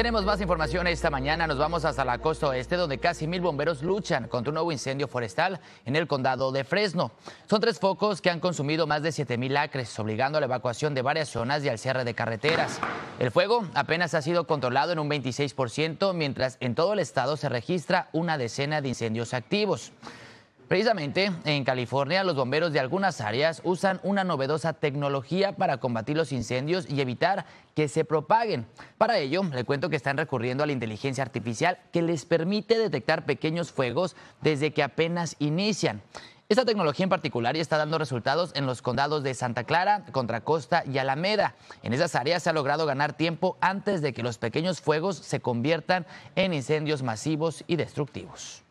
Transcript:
Tenemos más información esta mañana. Nos vamos hasta la costa oeste, donde casi mil bomberos luchan contra un nuevo incendio forestal en el condado de Fresno. Son tres focos que han consumido más de 7 mil acres, obligando a la evacuación de varias zonas y al cierre de carreteras. El fuego apenas ha sido controlado en un 26%, mientras en todo el estado se registra una decena de incendios activos. Precisamente en California los bomberos de algunas áreas usan una novedosa tecnología para combatir los incendios y evitar que se propaguen. Para ello, le cuento que están recurriendo a la inteligencia artificial que les permite detectar pequeños fuegos desde que apenas inician. Esta tecnología en particular ya está dando resultados en los condados de Santa Clara, Contra Costa y Alameda. En esas áreas se ha logrado ganar tiempo antes de que los pequeños fuegos se conviertan en incendios masivos y destructivos.